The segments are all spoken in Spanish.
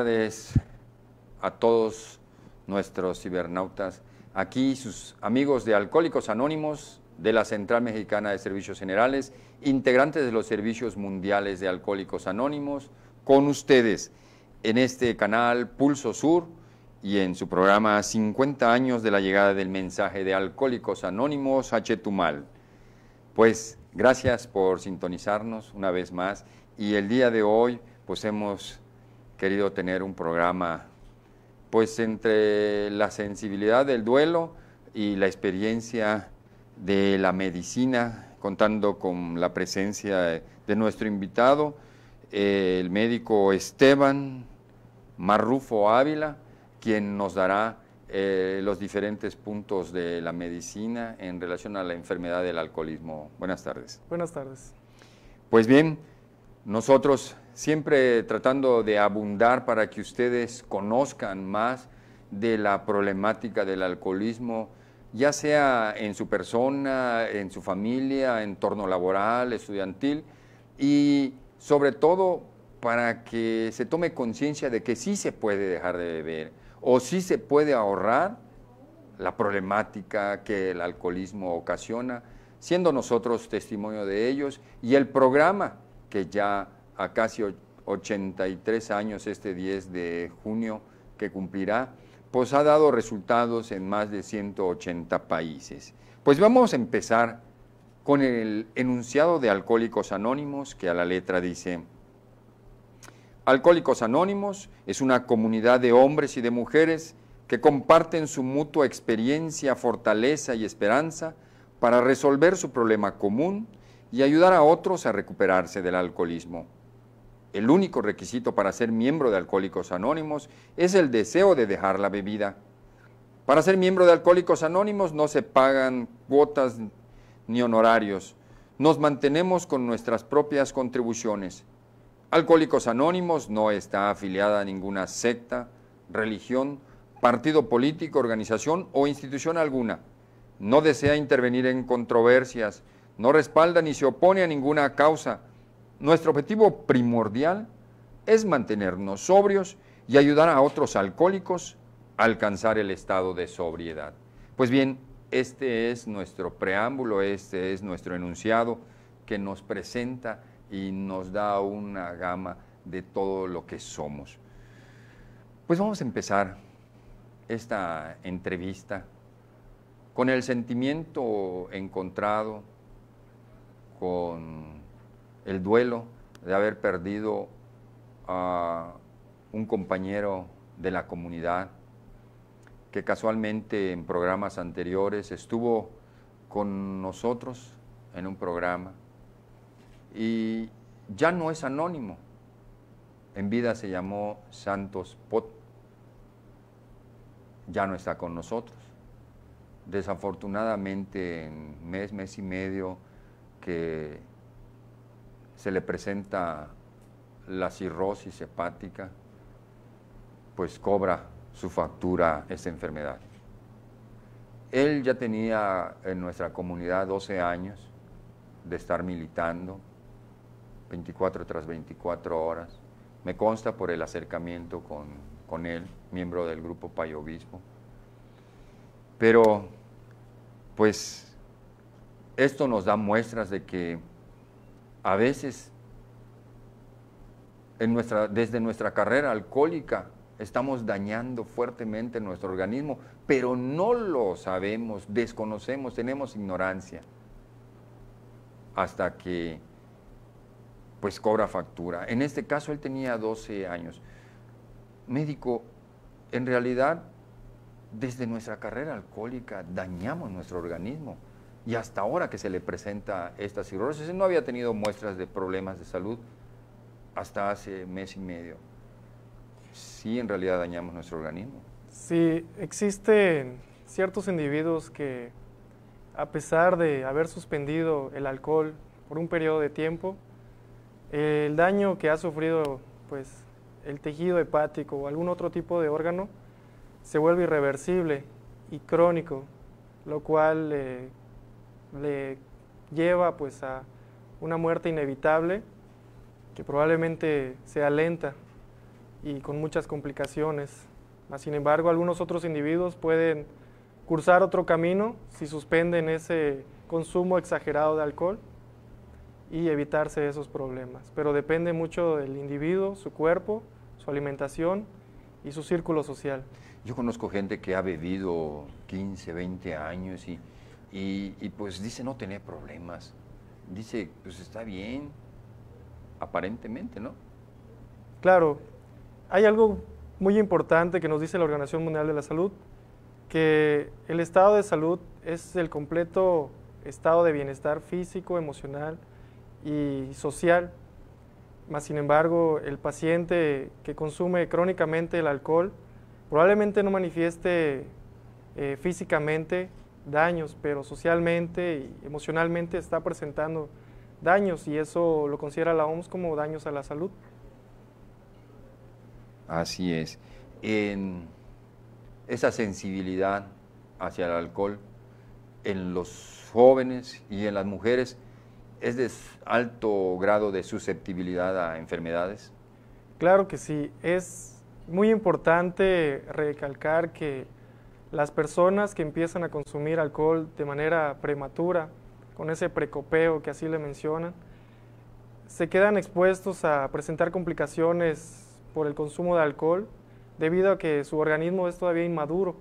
tardes a todos nuestros cibernautas. Aquí sus amigos de Alcohólicos Anónimos de la Central Mexicana de Servicios Generales, integrantes de los servicios mundiales de Alcohólicos Anónimos, con ustedes en este canal Pulso Sur y en su programa 50 años de la llegada del mensaje de Alcohólicos Anónimos a Chetumal. Pues gracias por sintonizarnos una vez más y el día de hoy pues hemos querido tener un programa, pues entre la sensibilidad del duelo y la experiencia de la medicina, contando con la presencia de nuestro invitado, el médico Esteban Marrufo Ávila, quien nos dará eh, los diferentes puntos de la medicina en relación a la enfermedad del alcoholismo. Buenas tardes. Buenas tardes. Pues bien, nosotros siempre tratando de abundar para que ustedes conozcan más de la problemática del alcoholismo, ya sea en su persona, en su familia, en entorno laboral, estudiantil, y sobre todo para que se tome conciencia de que sí se puede dejar de beber o sí se puede ahorrar la problemática que el alcoholismo ocasiona, siendo nosotros testimonio de ellos y el programa que ya a casi 83 años este 10 de junio que cumplirá, pues ha dado resultados en más de 180 países. Pues vamos a empezar con el enunciado de Alcohólicos Anónimos que a la letra dice, Alcohólicos Anónimos es una comunidad de hombres y de mujeres que comparten su mutua experiencia, fortaleza y esperanza para resolver su problema común y ayudar a otros a recuperarse del alcoholismo. El único requisito para ser miembro de Alcohólicos Anónimos es el deseo de dejar la bebida. Para ser miembro de Alcohólicos Anónimos no se pagan cuotas ni honorarios. Nos mantenemos con nuestras propias contribuciones. Alcohólicos Anónimos no está afiliada a ninguna secta, religión, partido político, organización o institución alguna. No desea intervenir en controversias, no respalda ni se opone a ninguna causa nuestro objetivo primordial es mantenernos sobrios y ayudar a otros alcohólicos a alcanzar el estado de sobriedad. Pues bien, este es nuestro preámbulo, este es nuestro enunciado que nos presenta y nos da una gama de todo lo que somos. Pues vamos a empezar esta entrevista con el sentimiento encontrado, con el duelo de haber perdido a un compañero de la comunidad que casualmente en programas anteriores estuvo con nosotros en un programa y ya no es anónimo. En vida se llamó Santos Pot. Ya no está con nosotros. Desafortunadamente, en mes, mes y medio que se le presenta la cirrosis hepática, pues cobra su factura esa enfermedad. Él ya tenía en nuestra comunidad 12 años de estar militando, 24 tras 24 horas. Me consta por el acercamiento con, con él, miembro del grupo Obispo. Pero, pues, esto nos da muestras de que a veces desde nuestra carrera alcohólica estamos dañando fuertemente nuestro organismo, pero no lo sabemos, desconocemos, tenemos ignorancia, hasta que pues cobra factura. En este caso él tenía 12 años. Médico, en realidad desde nuestra carrera alcohólica dañamos nuestro organismo y hasta ahora que se le presenta esta cirrosis. No había tenido muestras de problemas de salud hasta hace mes y medio. Sí, en realidad dañamos nuestro organismo. Sí, existen ciertos individuos que a pesar de haber suspendido el alcohol por un periodo de tiempo, el daño que ha sufrido pues, el tejido hepático o algún otro tipo de órgano se vuelve irreversible y crónico, lo cual eh, le lleva pues a una muerte inevitable que probablemente sea lenta y con muchas complicaciones. Sin embargo, algunos otros individuos pueden cursar otro camino si suspenden ese consumo exagerado de alcohol y evitarse esos problemas. Pero depende mucho del individuo, su cuerpo, su alimentación y su círculo social. Yo conozco gente que ha bebido 15, 20 años y, y, pues dice no tener problemas. Dice, pues está bien, aparentemente, ¿no? Claro, hay algo muy importante que nos dice la Organización Mundial de la Salud, que el estado de salud es el completo estado de bienestar físico, emocional y social. Más sin embargo, el paciente que consume crónicamente el alcohol probablemente no manifieste eh, físicamente daños, pero socialmente y emocionalmente está presentando daños y eso lo considera la OMS como daños a la salud. Así es. En esa sensibilidad hacia el alcohol en los jóvenes y en las mujeres es de alto grado de susceptibilidad a enfermedades. Claro que sí, es muy importante recalcar que las personas que empiezan a consumir alcohol de manera prematura, con ese precopeo que así le mencionan, se quedan expuestos a presentar complicaciones por el consumo de alcohol debido a que su organismo es todavía inmaduro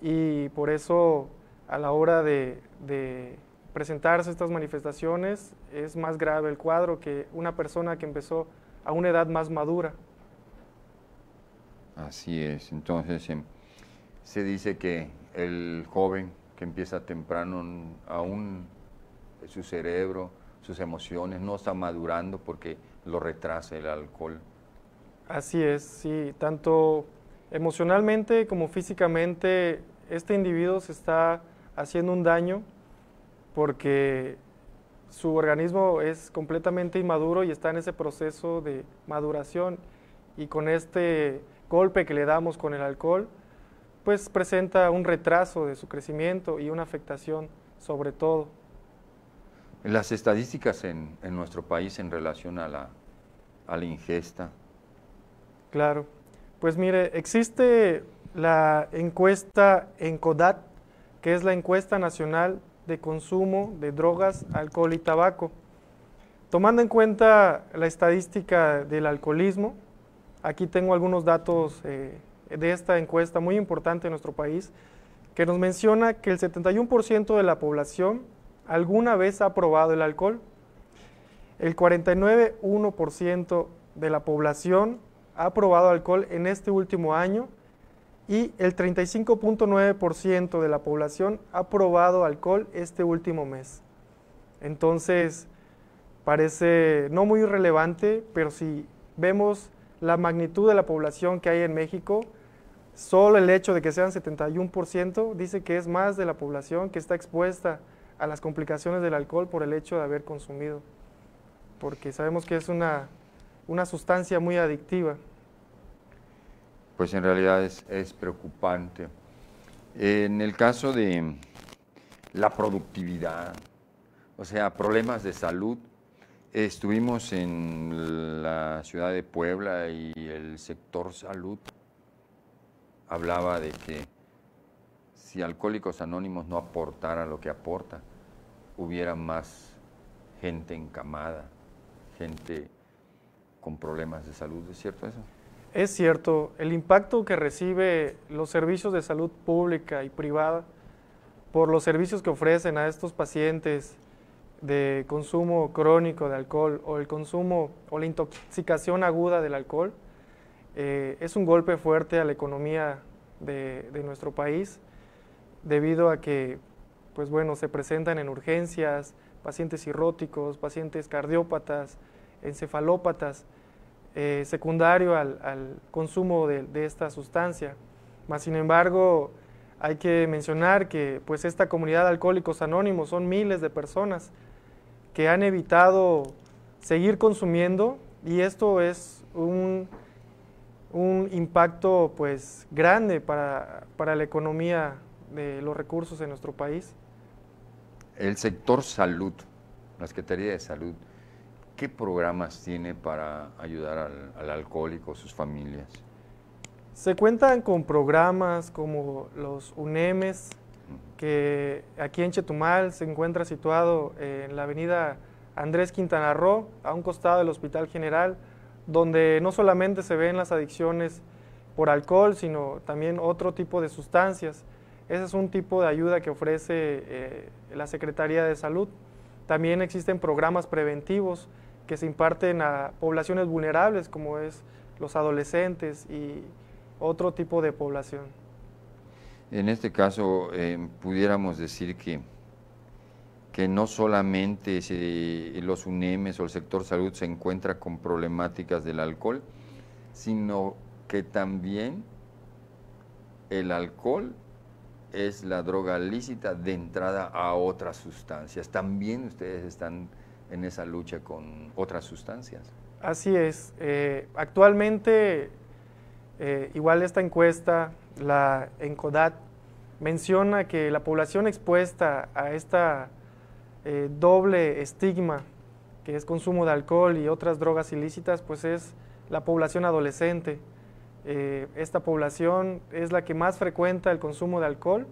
y por eso a la hora de, de presentarse estas manifestaciones es más grave el cuadro que una persona que empezó a una edad más madura. Así es, entonces em, se dice que el joven que empieza temprano aún su cerebro, sus emociones no está madurando porque lo retrasa el alcohol. Así es, sí, tanto emocionalmente como físicamente este individuo se está haciendo un daño porque su organismo es completamente inmaduro y está en ese proceso de maduración y con este golpe que le damos con el alcohol, pues presenta un retraso de su crecimiento y una afectación sobre todo. Las estadísticas en, nuestro país en relación a la, ingesta. Claro, pues mire, existe la encuesta ENCODAT, que es la encuesta nacional de consumo de drogas, alcohol y tabaco. Tomando en cuenta la estadística del alcoholismo, aquí tengo algunos datos eh, de esta encuesta muy importante en nuestro país, que nos menciona que el 71% de la población alguna vez ha probado el alcohol, el 49,1% de la población ha probado alcohol en este último año y el 35,9% de la población ha probado alcohol este último mes. Entonces, parece no muy relevante, pero si vemos la magnitud de la población que hay en México, Solo el hecho de que sean 71% dice que es más de la población que está expuesta a las complicaciones del alcohol por el hecho de haber consumido, porque sabemos que es una, sustancia muy adictiva. Pues en realidad es, es preocupante. En el caso de la productividad, o sea, problemas de salud, estuvimos en la ciudad de Puebla y el sector salud hablaba de que si Alcohólicos Anónimos no aportara lo que aporta, hubiera más gente encamada, gente con problemas de salud. ¿Es cierto eso? Es cierto. El impacto que recibe los servicios de salud pública y privada por los servicios que ofrecen a estos pacientes de consumo crónico de alcohol o el consumo o la intoxicación aguda del alcohol eh, es un golpe fuerte a la economía de, nuestro país debido a que, pues bueno, se presentan en urgencias pacientes cirróticos, pacientes cardiópatas, encefalópatas, eh, secundario al, consumo de, esta sustancia. Mas, sin embargo, hay que mencionar que pues esta comunidad de alcohólicos anónimos son miles de personas que han evitado seguir consumiendo y esto es un un impacto pues grande para, la economía de los recursos en nuestro país. El sector salud, la Secretaría de Salud, ¿qué programas tiene para ayudar al, al alcohólico, sus familias? Se cuentan con programas como los UNEMES, que aquí en Chetumal se encuentra situado en la avenida Andrés Quintana Roo, a un costado del Hospital General donde no solamente se ven las adicciones por alcohol, sino también otro tipo de sustancias. Ese es un tipo de ayuda que ofrece eh, la Secretaría de Salud. También existen programas preventivos que se imparten a poblaciones vulnerables, como es los adolescentes y otro tipo de población. En este caso, eh, pudiéramos decir que que no solamente los UNEMES o el sector salud se encuentra con problemáticas del alcohol, sino que también el alcohol es la droga lícita de entrada a otras sustancias. También ustedes están en esa lucha con otras sustancias. Así es. Eh, actualmente, eh, igual esta encuesta, la ENCODAT, menciona que la población expuesta a esta eh, doble estigma que es consumo de alcohol y otras drogas ilícitas, pues es la población adolescente. Eh, esta población es la que más frecuenta el consumo de alcohol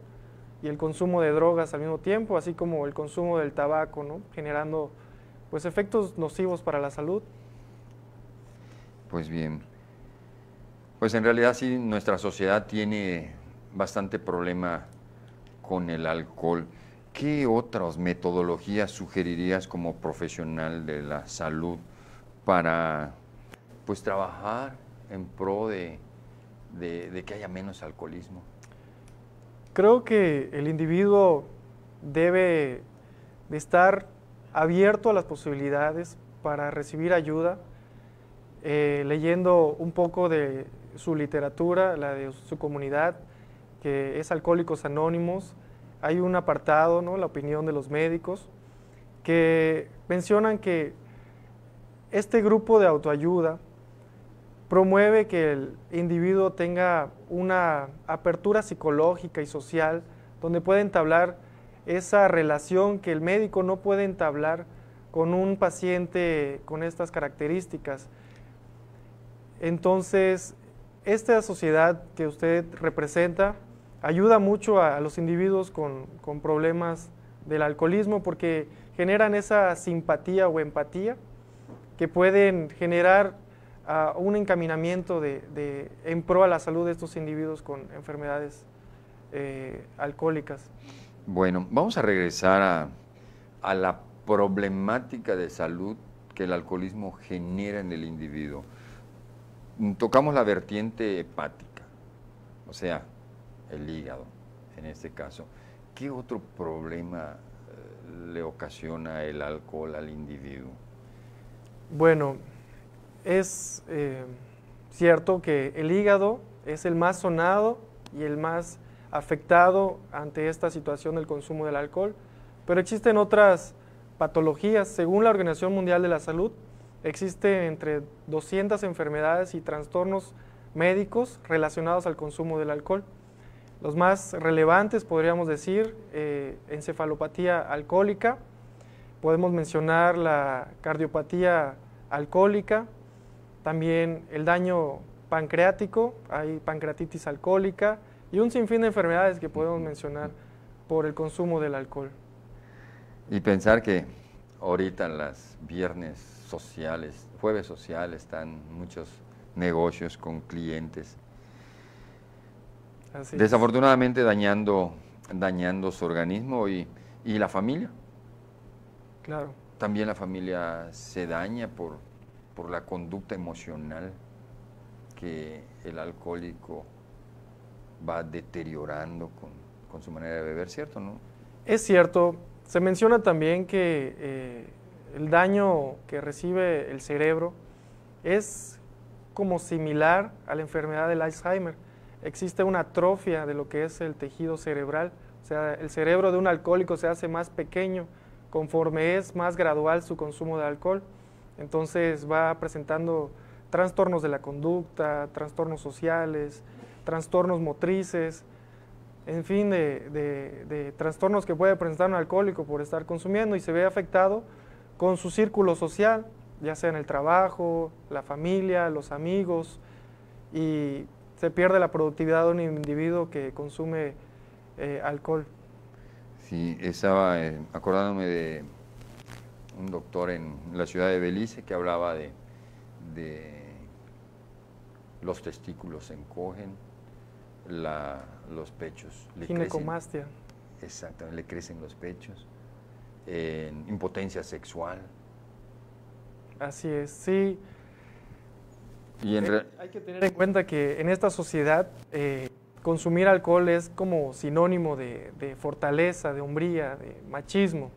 y el consumo de drogas al mismo tiempo, así como el consumo del tabaco, ¿no? generando pues efectos nocivos para la salud. Pues bien, pues en realidad sí, nuestra sociedad tiene bastante problema con el alcohol. ¿qué otras metodologías sugerirías como profesional de la salud para pues trabajar en pro de, que haya menos alcoholismo? Creo que el individuo debe de estar abierto a las posibilidades para recibir ayuda, eh, leyendo un poco de su literatura, la de su comunidad, que es Alcohólicos Anónimos, hay un apartado, ¿no? la opinión de los médicos, que mencionan que este grupo de autoayuda promueve que el individuo tenga una apertura psicológica y social donde puede entablar esa relación que el médico no puede entablar con un paciente con estas características. Entonces, esta sociedad que usted representa ayuda mucho a, los individuos con, problemas del alcoholismo porque generan esa simpatía o empatía que pueden generar ah, un encaminamiento de, en pro a la salud de estos individuos con enfermedades eh, alcohólicas. Bueno, vamos a regresar a la problemática de salud que el alcoholismo genera en el individuo. Tocamos la vertiente hepática, o sea, el hígado en este caso. ¿Qué otro problema eh, le ocasiona el alcohol al individuo? Bueno, es eh, cierto que el hígado es el más sonado y el más afectado ante esta situación del consumo del alcohol, pero existen otras patologías. Según la Organización Mundial de la Salud, existen entre 200 enfermedades y trastornos médicos relacionados al consumo del alcohol. Los más relevantes podríamos decir eh, encefalopatía alcohólica, podemos mencionar la cardiopatía alcohólica, también el daño pancreático, hay pancreatitis alcohólica y un sinfín de enfermedades que podemos mencionar por el consumo del alcohol. Y pensar que ahorita en las viernes sociales, jueves sociales, están muchos negocios con clientes desafortunadamente dañando, dañando su organismo y, la familia. Claro. También la familia se daña por, la conducta emocional que el alcohólico va deteriorando con, su manera de beber, ¿cierto? No? Es cierto. Se menciona también que eh, el daño que recibe el cerebro es como similar a la enfermedad del Alzheimer existe una atrofia de lo que es el tejido cerebral. O sea, el cerebro de un alcohólico se hace más pequeño conforme es más gradual su consumo de alcohol. Entonces va presentando trastornos de la conducta, trastornos sociales, trastornos motrices, en fin, de, trastornos que puede presentar un alcohólico por estar consumiendo y se ve afectado con su círculo social, ya sea en el trabajo, la familia, los amigos, y se pierde la productividad de un individuo que consume eh, alcohol. Sí, estaba eh, acordándome de un doctor en la ciudad de Belice que hablaba de, los testículos se encogen, los pechos le Ginecomastia. exactamente, le crecen los pechos, eh, impotencia sexual. Así es, sí. Hay que tener en cuenta que en esta sociedad eh, consumir alcohol es como sinónimo de, fortaleza, de hombría, de machismo.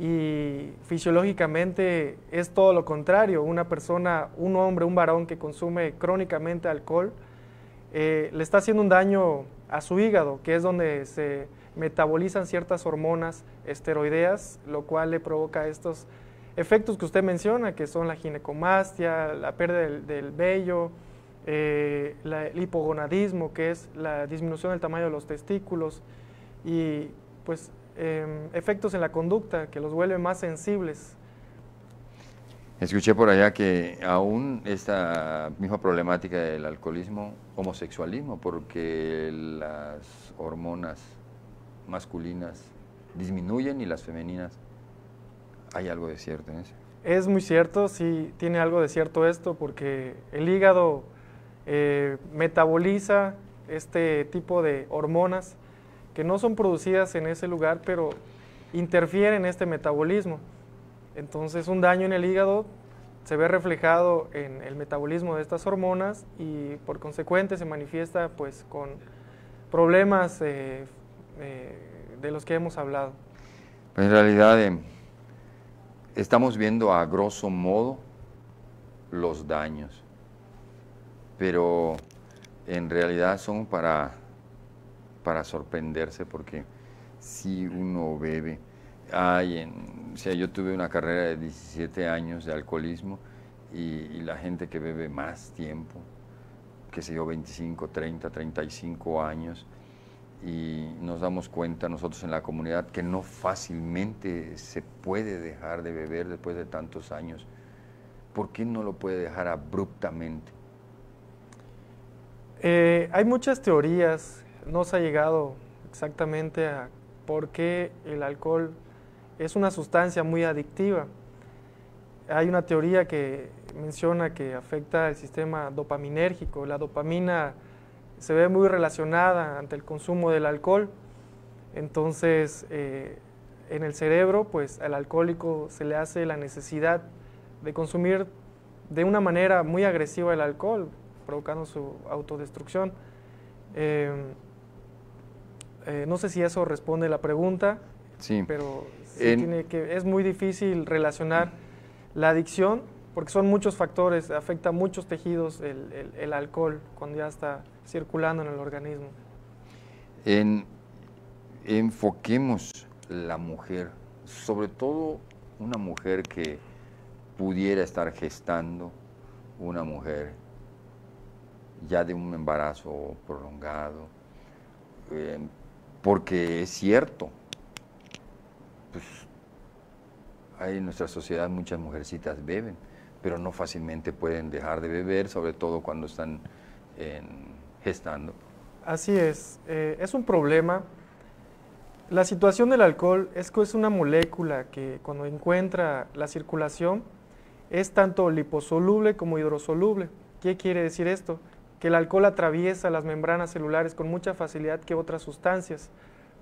Y fisiológicamente es todo lo contrario. Una persona, un hombre, un varón que consume crónicamente alcohol, eh, le está haciendo un daño a su hígado, que es donde se metabolizan ciertas hormonas esteroideas, lo cual le provoca estos efectos que usted menciona, que son la ginecomastia, la pérdida del, vello, eh, el hipogonadismo, que es la disminución del tamaño de los testículos, y pues em, efectos en la conducta que los vuelve más sensibles. Escuché por allá que aún esta misma problemática del alcoholismo, homosexualismo, porque las hormonas masculinas disminuyen y las femeninas hay algo de cierto en eso. Es muy cierto, sí, tiene algo de cierto esto, porque el hígado eh, metaboliza este tipo de hormonas que no son producidas en ese lugar, pero interfieren en este metabolismo. Entonces un daño en el hígado se ve reflejado en el metabolismo de estas hormonas y por consecuente se manifiesta pues con problemas eh, eh, de los que hemos hablado. Pues, en realidad em, estamos viendo a grosso modo los daños, pero en realidad son para, para sorprenderse porque si uno bebe, hay o sea, yo tuve una carrera de 17 años de alcoholismo y, la gente que bebe más tiempo, que se yo, 25, 30, 35 años, y nos damos cuenta nosotros en la comunidad que no fácilmente se puede dejar de beber después de tantos años. ¿Por qué no lo puede dejar abruptamente? Eh, hay muchas teorías, no se ha llegado exactamente a por qué el alcohol es una sustancia muy adictiva. Hay una teoría que menciona que afecta el sistema dopaminérgico, la dopamina se ve muy relacionada ante el consumo del alcohol. Entonces, eh, en el cerebro, pues al alcohólico se le hace la necesidad de consumir de una manera muy agresiva el alcohol, provocando su autodestrucción. Eh, eh, no sé si eso responde la pregunta, sí. pero tiene que, es muy difícil relacionar la adicción, porque son muchos factores, afecta muchos tejidos el, el alcohol cuando ya está circulando en el organismo. En, enfoquemos la mujer, sobre todo una mujer que pudiera estar gestando, una mujer ya de un embarazo prolongado, eh, porque es cierto, pues, hay en nuestra sociedad muchas mujercitas beben, pero no fácilmente pueden dejar de beber, sobre todo cuando están en Así es, eh, es un problema. La situación del alcohol es que es una molécula que cuando encuentra la circulación es tanto liposoluble como hidrosoluble. ¿Qué quiere decir esto? Que el alcohol atraviesa las membranas celulares con mucha facilidad que otras sustancias.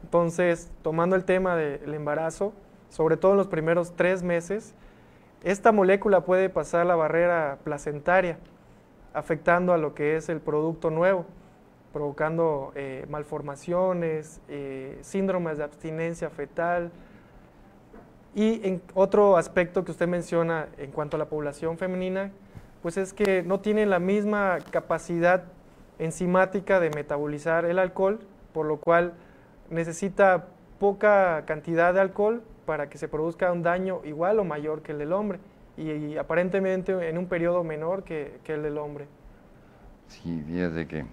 Entonces, tomando el tema del embarazo, sobre todo en los primeros tres meses, esta molécula puede pasar la barrera placentaria afectando a lo que es el producto nuevo, provocando eh, malformaciones, eh, síndromes de abstinencia fetal. Y en otro aspecto que usted menciona en cuanto a la población femenina, pues es que no tiene la misma capacidad enzimática de metabolizar el alcohol, por lo cual necesita poca cantidad de alcohol para que se produzca un daño igual o mayor que el del hombre y, aparentemente en un periodo menor que, el del hombre. Sí, de que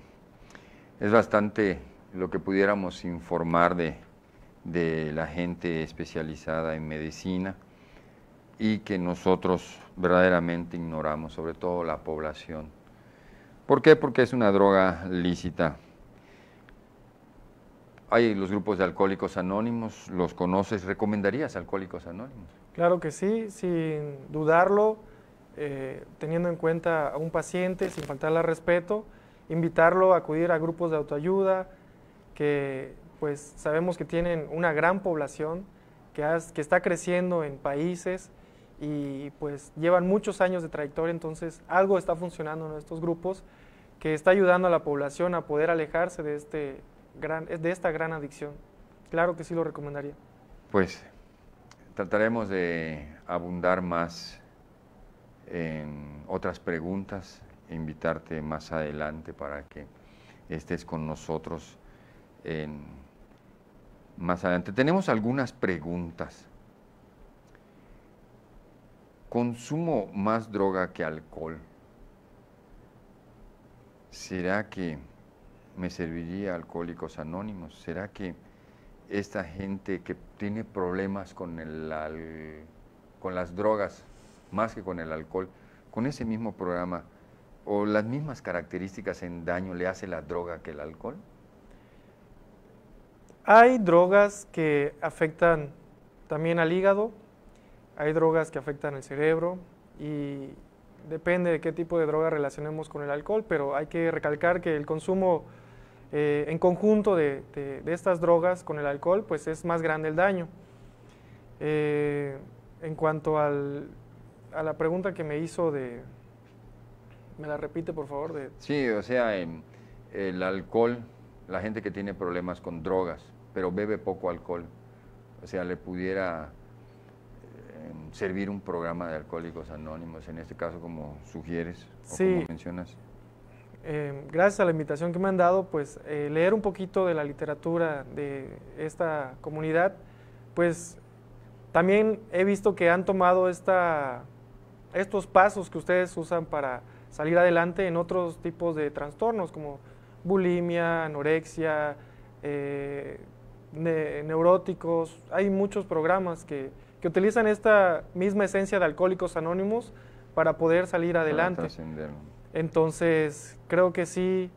es bastante lo que pudiéramos informar de, de la gente especializada en medicina y que nosotros verdaderamente ignoramos, sobre todo la población. ¿Por qué? Porque es una droga lícita. Hay los grupos de alcohólicos anónimos, los conoces, ¿recomendarías alcohólicos anónimos? Claro que sí, sin dudarlo, eh, teniendo en cuenta a un paciente, sin faltarle al respeto, invitarlo a acudir a grupos de autoayuda que pues sabemos que tienen una gran población que, que está creciendo en países y pues llevan muchos años de trayectoria, entonces algo está funcionando en estos grupos que está ayudando a la población a poder alejarse de, este gran, de esta gran adicción. Claro que sí lo recomendaría. Pues Trataremos de abundar más en otras preguntas, e invitarte más adelante para que estés con nosotros más adelante. Tenemos algunas preguntas. ¿Consumo más droga que alcohol? ¿Será que me serviría Alcohólicos Anónimos? ¿Será que esta gente que tiene problemas con, el, con las drogas, más que con el alcohol, con ese mismo programa o las mismas características en daño le hace la droga que el alcohol? Hay drogas que afectan también al hígado, hay drogas que afectan el cerebro y depende de qué tipo de droga relacionemos con el alcohol, pero hay que recalcar que el consumo eh, en conjunto de, estas drogas con el alcohol, pues es más grande el daño. Eh, en cuanto al, a la pregunta que me hizo de... ¿Me la repite, por favor? De... Sí, o sea, el alcohol, la gente que tiene problemas con drogas, pero bebe poco alcohol, o sea, le pudiera eh, servir un programa de Alcohólicos Anónimos, en este caso como sugieres como mencionas? Eh, gracias a la invitación que me han dado, pues eh, leer un poquito de la literatura de esta comunidad, pues también he visto que han tomado esta, estos pasos que ustedes usan para salir adelante en otros tipos de trastornos como bulimia, anorexia, eh, neuróticos. Hay muchos programas que, que, utilizan esta misma esencia de Alcohólicos Anónimos para poder salir adelante. Entonces, creo que sí,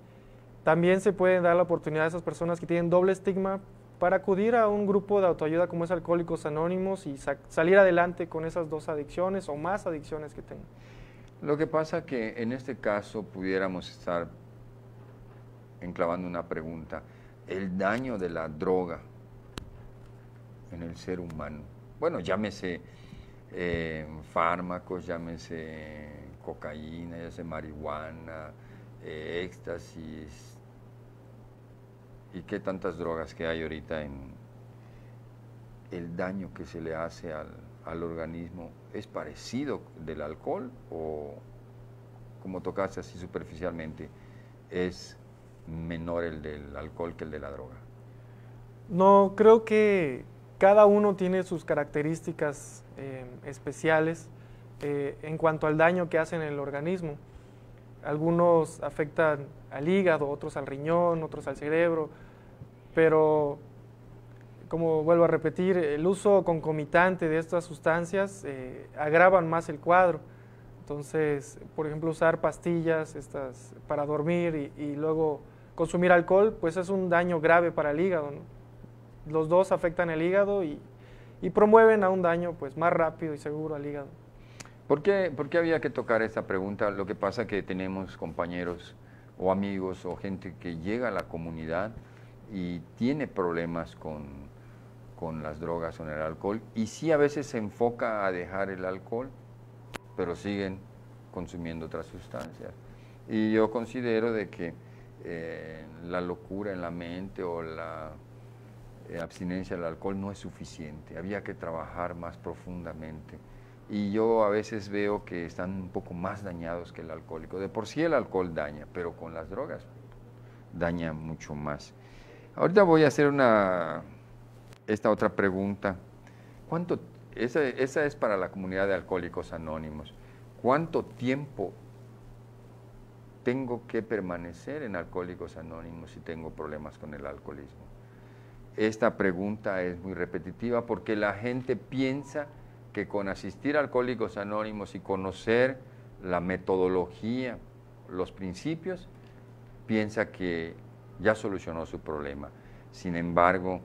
también se puede dar la oportunidad a esas personas que tienen doble estigma para acudir a un grupo de autoayuda como es Alcohólicos Anónimos y salir adelante con esas dos adicciones o más adicciones que tengan. Lo que pasa que en este caso pudiéramos estar enclavando una pregunta, el daño de la droga en el ser humano. Bueno, llámese eh, fármacos, llámese cocaína, ya marihuana, eh, éxtasis, y qué tantas drogas que hay ahorita en el daño que se le hace al, organismo es parecido del alcohol o, como tocaste así superficialmente, es menor el del alcohol que el de la droga? No, creo que cada uno tiene sus características eh, especiales. Eh, en cuanto al daño que hacen en el organismo. Algunos afectan al hígado, otros al riñón, otros al cerebro, pero como vuelvo a repetir, el uso concomitante de estas sustancias eh, agravan más el cuadro. Entonces, por ejemplo, usar pastillas estas, para dormir y, luego consumir alcohol, pues es un daño grave para el hígado. Los dos afectan el hígado y, y promueven a un daño pues, más rápido y seguro al hígado. ¿Por qué, ¿Por qué, había que tocar esta pregunta? Lo que pasa es que tenemos compañeros o amigos o gente que llega a la comunidad y tiene problemas con, con las drogas o el alcohol y sí a veces se enfoca a dejar el alcohol, pero siguen consumiendo otras sustancias. Y yo considero de que eh, la locura en la mente o la eh, abstinencia del alcohol no es suficiente, había que trabajar más profundamente y yo a veces veo que están un poco más dañados que el alcohólico. De por sí el alcohol daña, pero con las drogas daña mucho más. Ahorita voy a hacer una, esta otra pregunta. ¿Cuánto, esa, esa es para la comunidad de alcohólicos anónimos. ¿Cuánto tiempo tengo que permanecer en Alcohólicos Anónimos si tengo problemas con el alcoholismo? Esta pregunta es muy repetitiva porque la gente piensa que con asistir a Alcohólicos Anónimos y conocer la metodología, los principios, piensa que ya solucionó su problema. Sin embargo,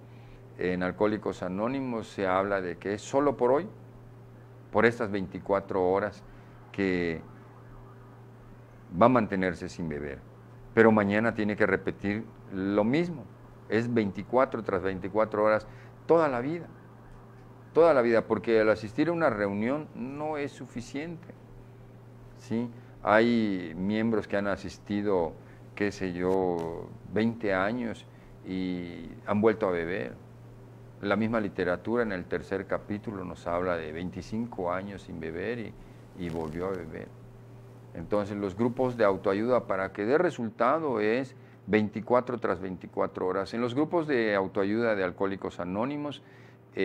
en Alcohólicos Anónimos se habla de que es solo por hoy, por estas 24 horas, que va a mantenerse sin beber. Pero mañana tiene que repetir lo mismo. Es 24 tras 24 horas toda la vida toda la vida, porque al asistir a una reunión no es suficiente. ¿sí? Hay miembros que han asistido, qué sé yo, 20 años y han vuelto a beber. La misma literatura en el tercer capítulo nos habla de 25 años sin beber y, y volvió a beber. Entonces los grupos de autoayuda para que dé resultado es 24 tras 24 horas. En los grupos de autoayuda de Alcohólicos Anónimos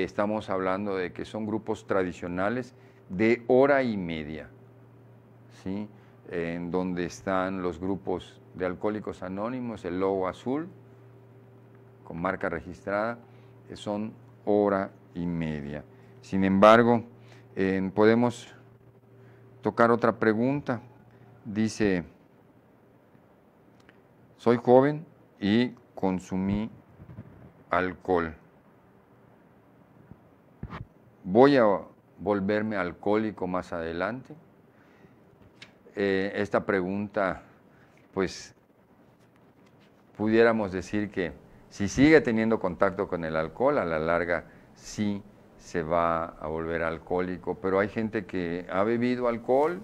estamos hablando de que son grupos tradicionales de hora y media, ¿sí? en donde están los grupos de Alcohólicos Anónimos, el logo Azul, con marca registrada, que son hora y media. Sin embargo, podemos tocar otra pregunta. Dice, soy joven y consumí alcohol voy a volverme alcohólico más adelante. Eh, esta pregunta, pues, pudiéramos decir que si sigue teniendo contacto con el alcohol, a la larga sí se va a volver alcohólico, pero hay gente que ha bebido alcohol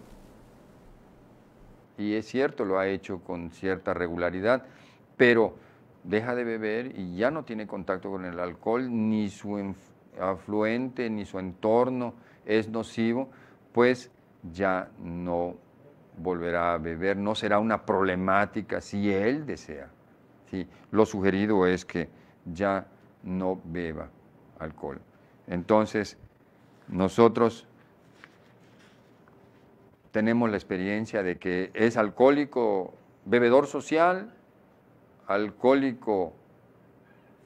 y es cierto, lo ha hecho con cierta regularidad, pero deja de beber y ya no tiene contacto con el alcohol, ni su afluente ni su entorno es nocivo, pues ya no volverá a beber, no será una problemática si él desea. Lo sugerido es que ya no beba alcohol. Entonces, nosotros tenemos la experiencia de que es alcohólico, bebedor social, alcohólico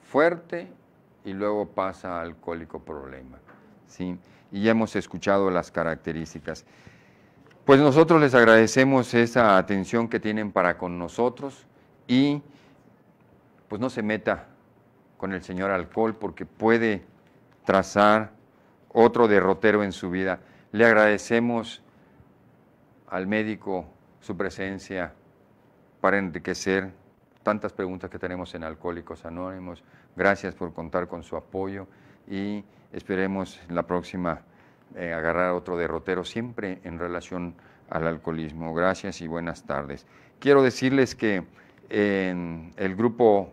fuerte y luego pasa al cólico problema. ¿sí? Y ya hemos escuchado las características. Pues nosotros les agradecemos esa atención que tienen para con nosotros y pues no se meta con el señor alcohol porque puede trazar otro derrotero en su vida. Le agradecemos al médico su presencia para enriquecer tantas preguntas que tenemos en Alcohólicos Anónimos. Gracias por contar con su apoyo y esperemos la próxima eh, agarrar otro derrotero siempre en relación al alcoholismo. Gracias y buenas tardes. Quiero decirles que en el grupo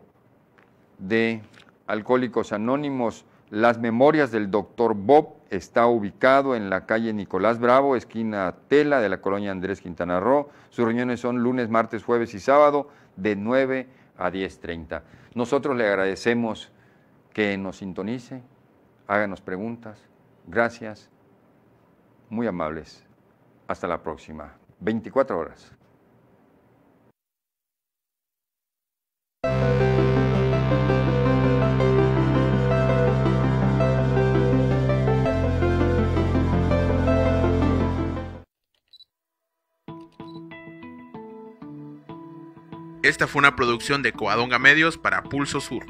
de Alcohólicos Anónimos, las memorias del doctor Bob está ubicado en la calle Nicolás Bravo, esquina Tela de la colonia Andrés Quintana Roo. Sus reuniones son lunes, martes, jueves y sábado de 9 a 10.30. Nosotros le agradecemos que nos sintonice, háganos preguntas. Gracias. Muy amables. Hasta la próxima. 24 horas. Esta fue una producción de Coadonga Medios para Pulso Sur.